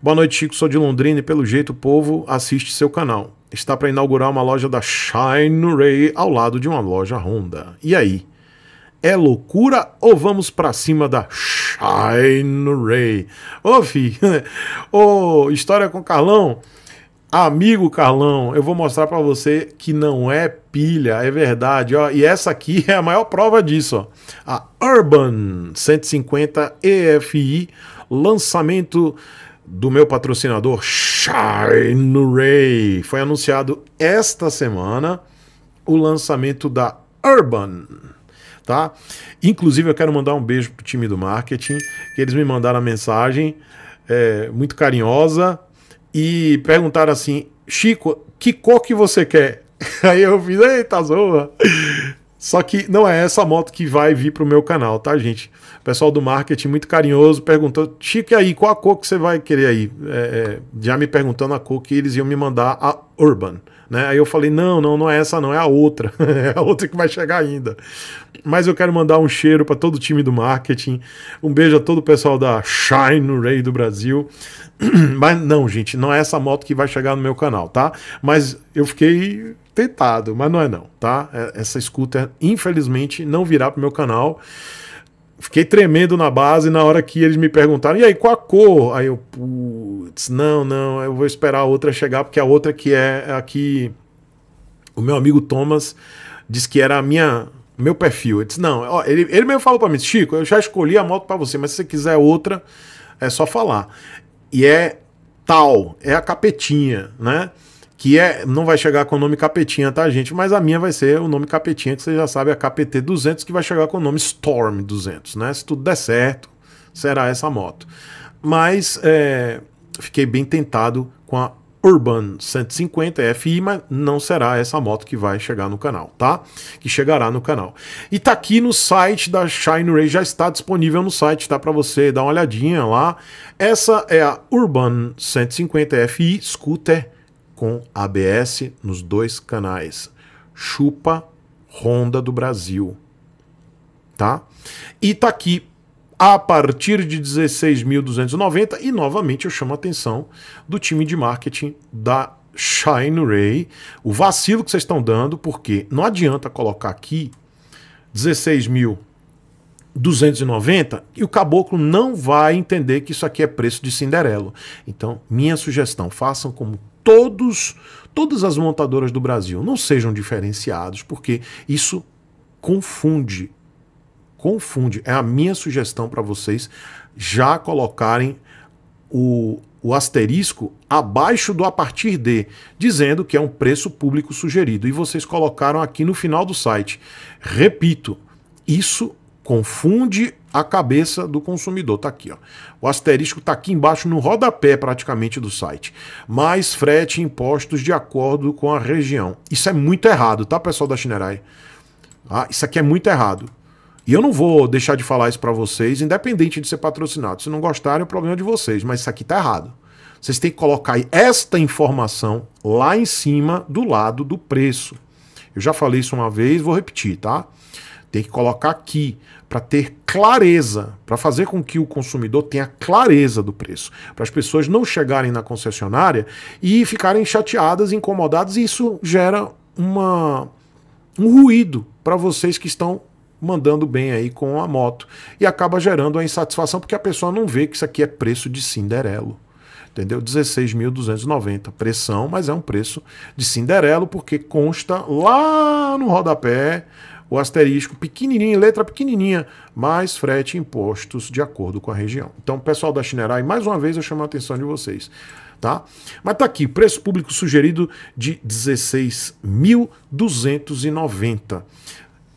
Boa noite, Chico. Sou de Londrina e, pelo jeito, o povo assiste seu canal. Está para inaugurar uma loja da Shine Ray ao lado de uma loja Honda. E aí? É loucura ou vamos para cima da Shine Ray? Ô, oh, fi, ô, história com Carlão. Amigo Carlão, eu vou mostrar para você que não é pilha, é verdade. Ó, e essa aqui é a maior prova disso. Ó. A Urban 150 EFI, lançamento do meu patrocinador Shine Ray. Foi anunciado esta semana o lançamento da Urban. Tá? Inclusive, eu quero mandar um beijo pro time do marketing, que eles me mandaram a mensagem é, muito carinhosa e perguntaram assim: Chico, que cor que você quer? Aí eu fiz, eita, zoa! Só que não é essa moto que vai vir para o meu canal, tá, gente? O pessoal do marketing muito carinhoso perguntou: Chico, aí, qual a cor que você vai querer aí? É, é, já me perguntando a cor que eles iam me mandar, a Urban. Né? Aí eu falei: não, não, não é essa, não, é a outra. é a outra que vai chegar ainda. Mas eu quero mandar um cheiro para todo o time do marketing. Um beijo a todo o pessoal da Shine Ray do Brasil. Mas não, gente, não é essa moto que vai chegar no meu canal, tá? Mas eu fiquei tentado, mas não é não, tá? É, essa escuta, infelizmente, não virá pro meu canal. Fiquei tremendo na base na hora que eles me perguntaram, e aí, qual a cor? Aí eu, putz, não, não, eu vou esperar a outra chegar, porque a outra que é aqui. O meu amigo Thomas disse que era a minha meu perfil. Ele disse, não, ó, ele, ele mesmo falou para mim, Chico, eu já escolhi a moto para você, mas se você quiser outra, é só falar. E é tal, é a capetinha, né? que é, não vai chegar com o nome capetinha, tá, gente? Mas a minha vai ser o nome capetinha, que você já sabe, a KPT 200, que vai chegar com o nome Storm 200, né? Se tudo der certo, será essa moto. Mas é, fiquei bem tentado com a Urban 150 FI, mas não será essa moto que vai chegar no canal, tá? Que chegará no canal. E tá aqui no site da Shine Ray, já está disponível no site, tá? Para você dar uma olhadinha lá. Essa é a Urban 150 FI Scooter com ABS nos dois canais. Chupa Honda do Brasil. Tá? E tá aqui a partir de 16.290 e novamente eu chamo a atenção do time de marketing da Shine Ray, o vacilo que vocês estão dando, porque não adianta colocar aqui 16.290 e o caboclo não vai entender que isso aqui é preço de Cinderelo. Então, minha sugestão, façam como todos, todas as montadoras do Brasil não sejam diferenciados, porque isso confunde. Confunde. É a minha sugestão para vocês já colocarem o, o asterisco abaixo do a partir de, dizendo que é um preço público sugerido. E vocês colocaram aqui no final do site. Repito, isso confunde a cabeça do consumidor. Está aqui, ó. O asterisco está aqui embaixo no rodapé praticamente do site. Mais frete e impostos de acordo com a região. Isso é muito errado, tá, pessoal da Chinerai? Ah, isso aqui é muito errado. E eu não vou deixar de falar isso para vocês, independente de ser patrocinado. Se não gostarem, é o problema de vocês, mas isso aqui tá errado. Vocês têm que colocar esta informação lá em cima do lado do preço. Eu já falei isso uma vez, vou repetir, tá? tem que colocar aqui para ter clareza, para fazer com que o consumidor tenha clareza do preço, para as pessoas não chegarem na concessionária e ficarem chateadas, incomodadas, e isso gera uma, um ruído para vocês que estão mandando bem aí com a moto e acaba gerando a insatisfação porque a pessoa não vê que isso aqui é preço de Cinderelo entendeu? 16.290 pressão, mas é um preço de Cinderelo porque consta lá no rodapé o asterisco pequenininho, letra pequenininha, mais frete impostos de acordo com a região. Então, pessoal da Chinerai, mais uma vez eu chamo a atenção de vocês. Tá? Mas tá aqui, preço público sugerido de 16.290.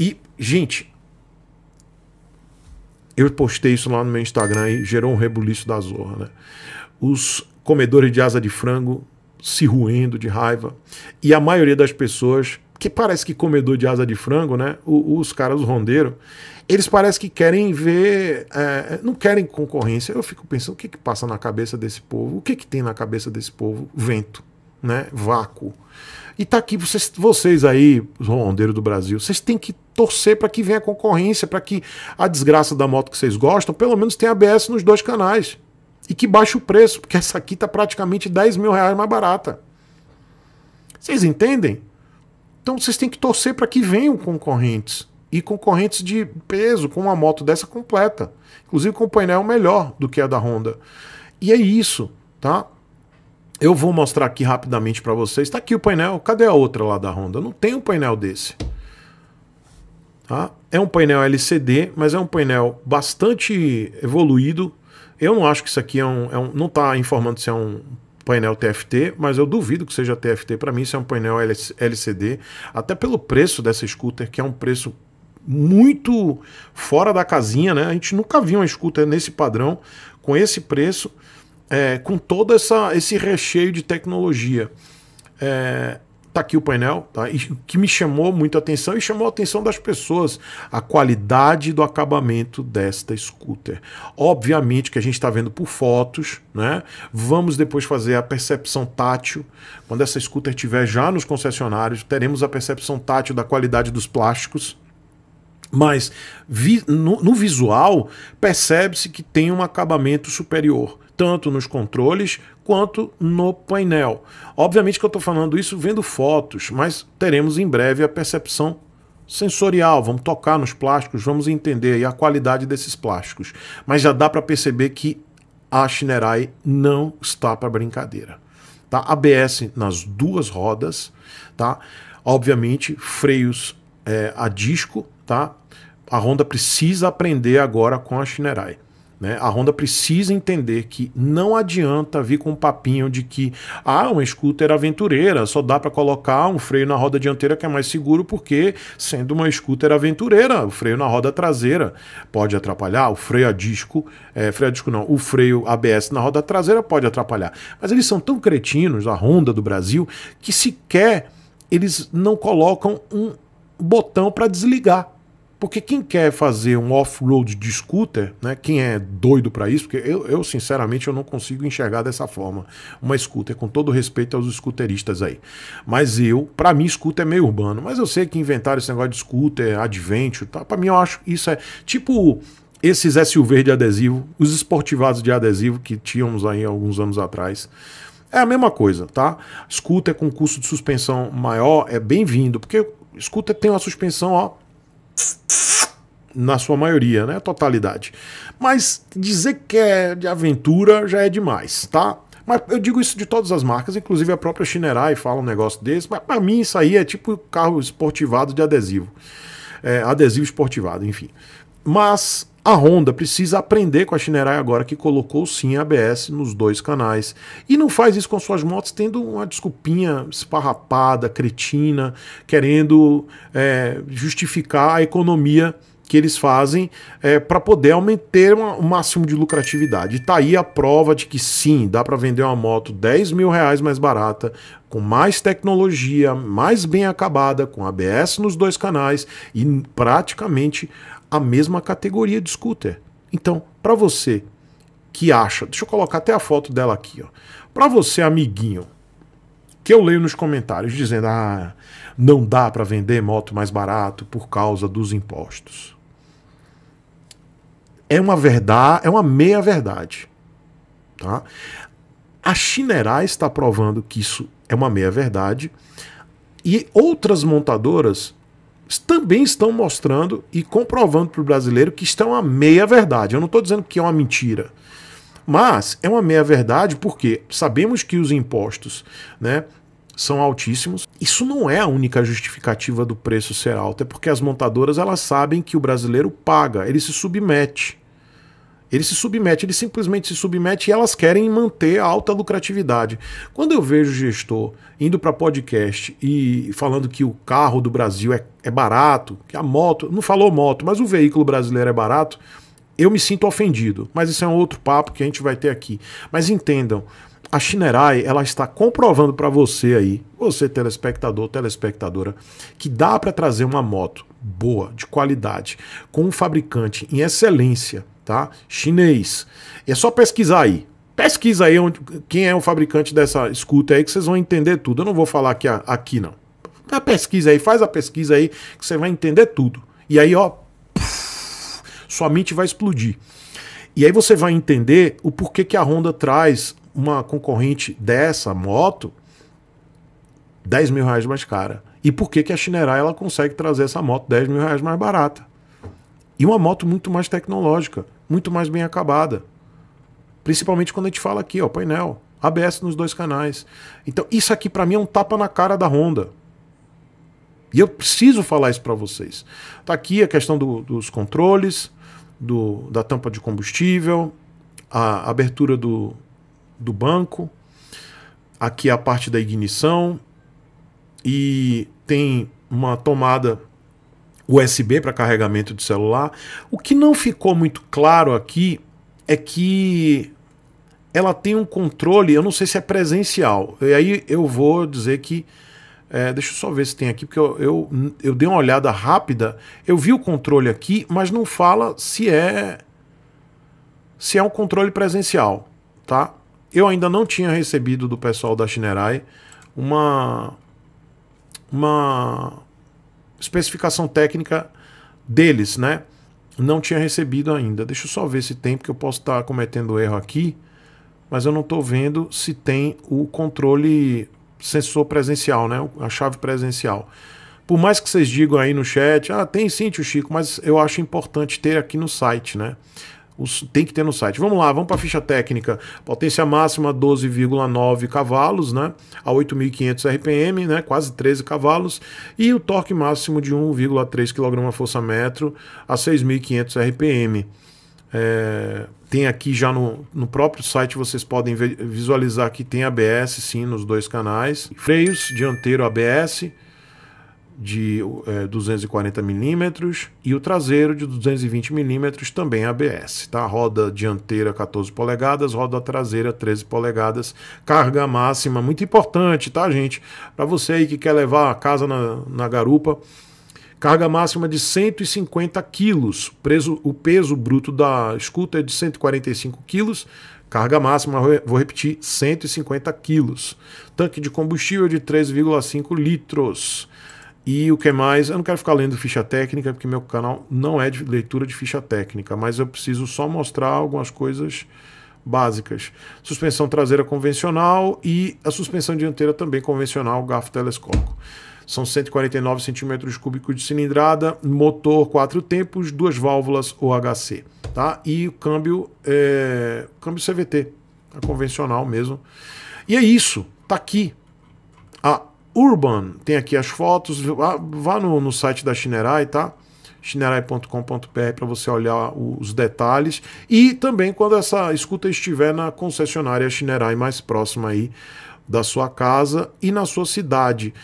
E, gente, eu postei isso lá no meu Instagram e gerou um rebuliço da zorra, né? Os comedores de asa de frango se ruindo de raiva e a maioria das pessoas que parece que comedor de asa de frango, né? O, os caras, os rondeiros, eles parece que querem ver, é, não querem concorrência. Eu fico pensando o que, que passa na cabeça desse povo, o que, que tem na cabeça desse povo? Vento, né? Vácuo. E tá aqui, vocês, vocês aí, os rondeiros do Brasil, vocês têm que torcer para que venha concorrência, para que a desgraça da moto que vocês gostam, pelo menos tenha ABS nos dois canais. E que baixe o preço, porque essa aqui tá praticamente 10 mil reais mais barata. Vocês entendem? Então vocês têm que torcer para que venham concorrentes. E concorrentes de peso, com uma moto dessa completa. Inclusive com um painel melhor do que a da Honda. E é isso, tá? Eu vou mostrar aqui rapidamente para vocês. Está aqui o painel. Cadê a outra lá da Honda? Não tem um painel desse. Tá? É um painel LCD, mas é um painel bastante evoluído. Eu não acho que isso aqui é um, é um não está informando se é um painel TFT, mas eu duvido que seja TFT. Para mim, isso é um painel LCD, até pelo preço dessa scooter, que é um preço muito fora da casinha, né? A gente nunca viu uma scooter nesse padrão, com esse preço, é, com todo essa, esse recheio de tecnologia. É, Tá aqui o painel, tá? E o que me chamou muito atenção e chamou a atenção das pessoas, a qualidade do acabamento desta scooter. Obviamente que a gente está vendo por fotos, né? Vamos depois fazer a percepção tátil. Quando essa scooter estiver já nos concessionários, teremos a percepção tátil da qualidade dos plásticos, mas vi, no, no, visual percebe-se que tem um acabamento superior, tanto nos controles quanto no painel. Obviamente que eu estou falando isso vendo fotos, mas teremos em breve a percepção sensorial, vamos tocar nos plásticos, vamos entender a qualidade desses plásticos. Mas já dá para perceber que a Shinerai não está para brincadeira. Tá? ABS nas duas rodas, tá? obviamente freios é, a disco, tá? a Honda precisa aprender agora com a Shinerai. Né? A Honda precisa entender que não adianta vir com um papinho de que ah, uma scooter aventureira, só dá para colocar um freio na roda dianteira que é mais seguro, porque sendo uma scooter aventureira, o freio na roda traseira pode atrapalhar, o freio a disco, é, freio a disco não, o freio ABS na roda traseira pode atrapalhar. Mas eles são tão cretinos, a Honda do Brasil, que sequer eles não colocam um botão para desligar. Porque quem quer fazer um off-road de scooter, né, quem é doido para isso, porque eu, eu, sinceramente eu não consigo enxergar dessa forma uma scooter, com todo respeito aos scooteristas aí. Mas eu, para mim, scooter é meio urbano, mas eu sei que inventaram esse negócio de scooter, adventure, tá? para mim eu acho isso é tipo esses SUV de adesivo, os esportivados de adesivo que tínhamos aí alguns anos atrás. É a mesma coisa, tá? Scooter com custo de suspensão maior é bem-vindo, porque scooter tem uma suspensão ó, na sua maioria, né? Totalidade. Mas dizer que é de aventura já é demais, tá? Mas eu digo isso de todas as marcas, inclusive a própria Shinerai fala um negócio desse, mas para mim isso aí é tipo carro esportivado de adesivo é, adesivo esportivado, enfim. Mas a Honda precisa aprender com a Shinerai agora que colocou sim ABS nos dois canais. E não faz isso com suas motos tendo uma desculpinha esparrapada, cretina, querendo é, justificar a economia que eles fazem é, para poder aumentar o máximo de lucratividade. E tá aí a prova de que sim, dá para vender uma moto 10 mil reais mais barata, com mais tecnologia, mais bem acabada, com ABS nos dois canais e praticamente a mesma categoria de scooter. Então, para você que acha, deixa eu colocar até a foto dela aqui, ó. Para você, amiguinho, que eu leio nos comentários dizendo: "Ah, não dá para vender moto mais barato por causa dos impostos" é uma verdade, é uma meia verdade, tá? A Chinerá está provando que isso é uma meia verdade e outras montadoras também estão mostrando e comprovando para o brasileiro que estão é a meia verdade. Eu não estou dizendo que é uma mentira, mas é uma meia verdade porque sabemos que os impostos, né, são altíssimos. Isso não é a única justificativa do preço ser alto, é porque as montadoras elas sabem que o brasileiro paga, ele se submete. Ele se submete, ele simplesmente se submete e elas querem manter a alta lucratividade. Quando eu vejo gestor indo para podcast e falando que o carro do Brasil é, é barato, que a moto, não falou moto, mas o veículo brasileiro é barato, eu me sinto ofendido. Mas isso é um outro papo que a gente vai ter aqui. Mas entendam, a Shinerai ela está comprovando para você aí, você telespectador, telespectadora, que dá para trazer uma moto boa, de qualidade, com um fabricante em excelência tá? Chinês. É só pesquisar aí. Pesquisa aí onde, quem é o fabricante dessa escuta aí que vocês vão entender tudo. Eu não vou falar aqui, aqui não. A pesquisa aí, faz a pesquisa aí que você vai entender tudo. E aí, ó, sua mente vai explodir. E aí você vai entender o porquê que a Honda traz uma concorrente dessa moto 10 mil reais mais cara. E por que, que a Chinerai ela consegue trazer essa moto 10 mil reais mais barata? E uma moto muito mais tecnológica, muito mais bem acabada. Principalmente quando a gente fala aqui, ó, painel, ABS nos dois canais. Então, isso aqui para mim é um tapa na cara da Honda. E eu preciso falar isso para vocês. Tá aqui a questão do, dos controles, do, da tampa de combustível, a abertura do, do banco, aqui a parte da ignição e tem uma tomada USB para carregamento de celular. O que não ficou muito claro aqui é que ela tem um controle, eu não sei se é presencial. E aí eu vou dizer que. É, deixa eu só ver se tem aqui, porque eu, eu, eu dei uma olhada rápida. Eu vi o controle aqui, mas não fala se é se é um controle presencial, tá? Eu ainda não tinha recebido do pessoal da Shinerai uma uma especificação técnica deles, né? Não tinha recebido ainda. Deixa eu só ver se tem, porque eu posso estar tá cometendo erro aqui, mas eu não estou vendo se tem o controle sensor presencial, né? A chave presencial. Por mais que vocês digam aí no chat, ah, tem sim, tio Chico, mas eu acho importante ter aqui no site, né? Os, tem que ter no site. Vamos lá, vamos para a ficha técnica. Potência máxima 12,9 cavalos, né? A 8.500 RPM, né? Quase 13 cavalos. E o torque máximo de 1,3 kgfm a 6.500 RPM. É, tem aqui já no, no próprio site, vocês podem visualizar que tem ABS, sim, nos dois canais. Freios, dianteiro ABS de é, 240 milímetros e o traseiro de 220 milímetros também ABS, tá? Roda dianteira 14 polegadas, roda traseira 13 polegadas, carga máxima, muito importante, tá, gente? Para você aí que quer levar a casa na, na garupa, carga máxima de 150 quilos, o peso bruto da escuta é de 145 quilos, Carga máxima, vou repetir, 150 quilos. Tanque de combustível de 3,5 litros. E o que mais? Eu não quero ficar lendo ficha técnica, porque meu canal não é de leitura de ficha técnica, mas eu preciso só mostrar algumas coisas básicas. Suspensão traseira convencional e a suspensão dianteira também convencional, garfo telescópio. São 149 centímetros cúbicos de cilindrada, motor quatro tempos, duas válvulas OHC, tá? E o câmbio, é... câmbio CVT, a convencional mesmo. E é isso, tá aqui a Urban, tem aqui as fotos, vá, vá no, no, site da Shinerai, tá? chinerai.com.br para você olhar os detalhes e também quando essa escuta estiver na concessionária Shinerai mais próxima aí da sua casa e na sua cidade.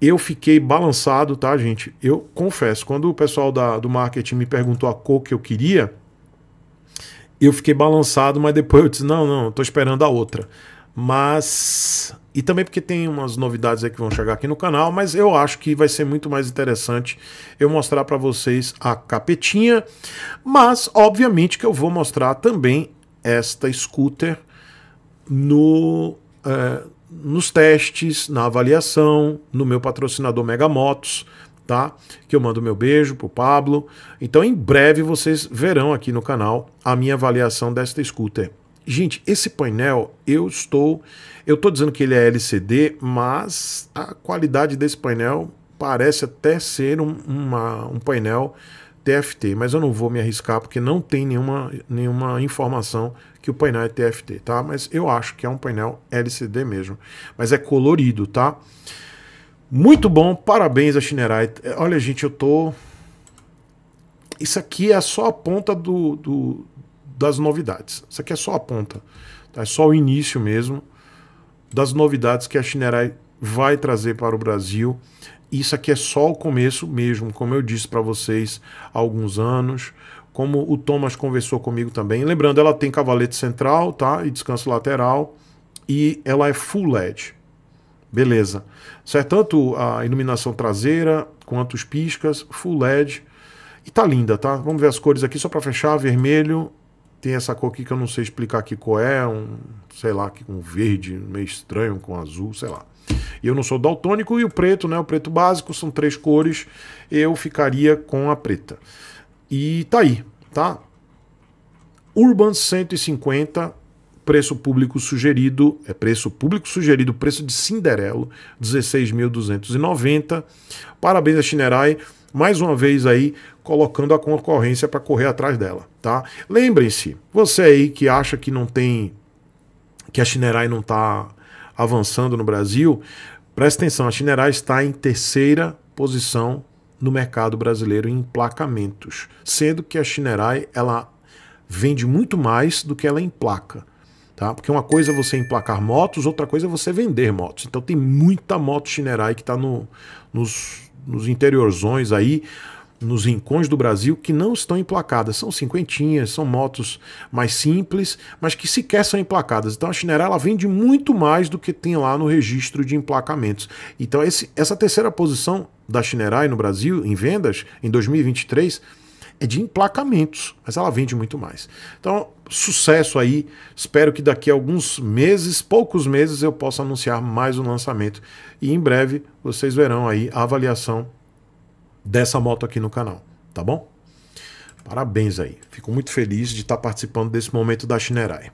Eu fiquei balançado, tá, gente? Eu confesso, quando o pessoal da, do marketing me perguntou a cor que eu queria, eu fiquei balançado, mas depois eu disse: não, não, estou esperando a outra. Mas. E também porque tem umas novidades aí que vão chegar aqui no canal, mas eu acho que vai ser muito mais interessante eu mostrar para vocês a capetinha. Mas, obviamente, que eu vou mostrar também esta scooter no, é, nos testes, na avaliação, no meu patrocinador Mega Motos tá? Que eu mando meu beijo pro Pablo. Então em breve vocês verão aqui no canal a minha avaliação desta scooter. Gente, esse painel eu estou, eu estou dizendo que ele é LCD, mas a qualidade desse painel parece até ser um, uma, um painel TFT, mas eu não vou me arriscar porque não tem nenhuma, nenhuma informação que o painel é TFT, tá? Mas eu acho que é um painel LCD mesmo, mas é colorido, tá? Muito bom, parabéns a Shinerai. Olha, gente, eu tô isso aqui é só a ponta do, do, das novidades. Isso aqui é só a ponta, tá? é só o início mesmo das novidades que a Shinerai vai trazer para o Brasil. Isso aqui é só o começo mesmo, como eu disse para vocês há alguns anos, como o Thomas conversou comigo também. Lembrando, ela tem cavalete central, tá? E descanso lateral, e ela é full LED. Beleza. Certo? É tanto a iluminação traseira quanto os piscas, full LED. E tá linda, tá? Vamos ver as cores aqui só para fechar, vermelho, tem essa cor aqui que eu não sei explicar que cor é, um, sei lá, um verde meio estranho com azul, sei lá. E eu não sou daltônico e o preto, né? O preto básico são três cores. Eu ficaria com a preta. E tá aí, tá? Urban 150 preço público sugerido, é preço público sugerido, preço de Cinderelo, 16.290. Parabéns a Chinerai mais uma vez aí colocando a concorrência para correr atrás dela tá? Lembrem-se, você aí que acha que não tem que a Chinerai não está avançando no Brasil, presta atenção, a Chinerai está em terceira posição no mercado brasileiro em emplacamentos, sendo que a Chinerai ela vende muito mais do que ela emplaca. Tá? Porque uma coisa é você emplacar motos, outra coisa é você vender motos. Então tem muita moto Chinerai que está no, nos, nos interiorzões aí, nos rincões do Brasil que não estão emplacadas. São cinquentinhas, são motos mais simples, mas que sequer são emplacadas. Então a ela vende muito mais do que tem lá no registro de emplacamentos. Então esse, essa terceira posição da Chinerai no Brasil em vendas em 2023 é de emplacamentos, mas ela vende muito mais. Então, sucesso aí. Espero que daqui a alguns meses, poucos meses, eu possa anunciar mais um lançamento e em breve vocês verão aí a avaliação dessa moto aqui no canal, tá bom? Parabéns aí. Fico muito feliz de estar participando desse momento da Shinerai.